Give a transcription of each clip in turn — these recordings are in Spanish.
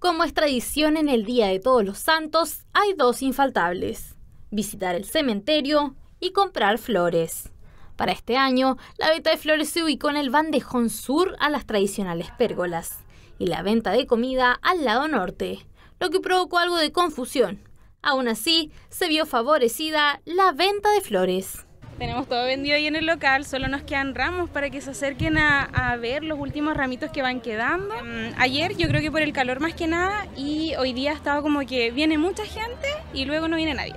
Como es tradición en el Día de Todos los Santos, hay dos infaltables, visitar el cementerio y comprar flores. Para este año, la venta de flores se ubicó en el bandejón sur a las tradicionales pérgolas y la venta de comida al lado norte, lo que provocó algo de confusión. Aún así, se vio favorecida la venta de flores. Tenemos todo vendido ahí en el local, solo nos quedan ramos para que se acerquen a, ver los últimos ramitos que van quedando. Mm, ayer yo creo que por el calor más que nada y hoy día ha estado como que viene mucha gente y luego no viene nadie.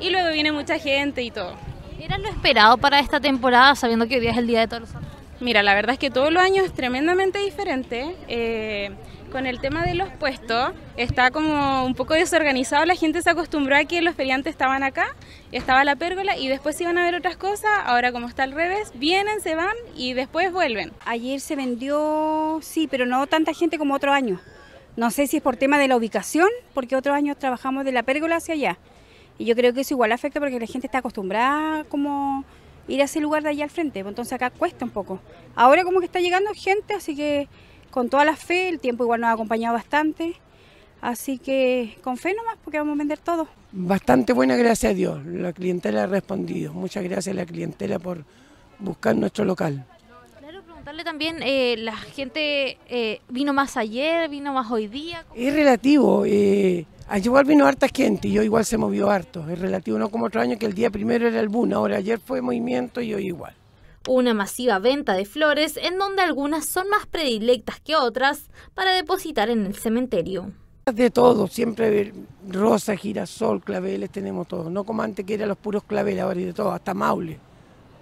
Y luego viene mucha gente y todo. ¿Era lo esperado para esta temporada sabiendo que hoy día es el Día de Todos los Santos? Mira, la verdad es que todos los años es tremendamente diferente. Eh, con el tema de los puestos, está como un poco desorganizado, la gente se acostumbró a que los feriantes estaban acá, estaba la pérgola y después iban a ver otras cosas, ahora como está al revés, vienen, se van y después vuelven. Ayer se vendió, sí, pero no tanta gente como otro año. No sé si es por tema de la ubicación, porque otro año trabajamos de la pérgola hacia allá. Y yo creo que eso igual afecta porque la gente está acostumbrada como ir a ese lugar de allá al frente, entonces acá cuesta un poco. Ahora como que está llegando gente, así que con toda la fe, el tiempo igual nos ha acompañado bastante. Así que con fe nomás, porque vamos a vender todo. Bastante buena, gracias a Dios. La clientela ha respondido. Muchas gracias a la clientela por buscar nuestro local. Claro, preguntarle también, eh, ¿la gente eh, vino más ayer, vino más hoy día? Es relativo. Eh, igual vino harta gente y hoy igual se movió harto. Es relativo, no como otro año que el día primero era el boom. Ahora ayer fue movimiento y hoy igual una masiva venta de flores en donde algunas son más predilectas que otras para depositar en el cementerio. De todo, siempre rosa, girasol, claveles, tenemos todo. No como antes que eran los puros claveles, ahora hay de todo, hasta maule.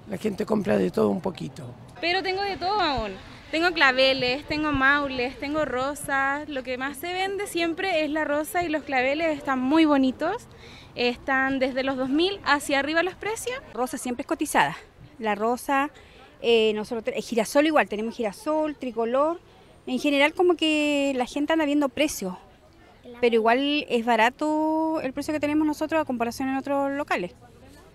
La gente compra de todo un poquito. Pero tengo de todo aún. Tengo claveles, tengo maules, tengo rosas. Lo que más se vende siempre es la rosa y los claveles están muy bonitos. Están desde los 2.000 hacia arriba los precios. Rosa siempre es cotizada la rosa, eh, nosotros el eh, girasol igual, tenemos girasol, tricolor. En general como que la gente anda viendo precios, pero igual es barato el precio que tenemos nosotros a comparación en otros locales,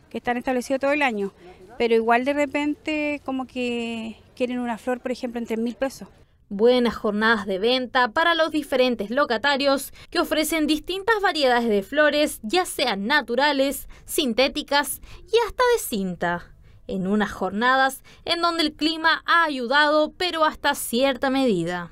que están establecidos todo el año. Pero igual de repente como que quieren una flor, por ejemplo, en mil pesos buenas jornadas de venta para los diferentes locatarios que ofrecen distintas variedades de flores, ya sean naturales, sintéticas y hasta de cinta en unas jornadas en donde el clima ha ayudado, pero hasta cierta medida.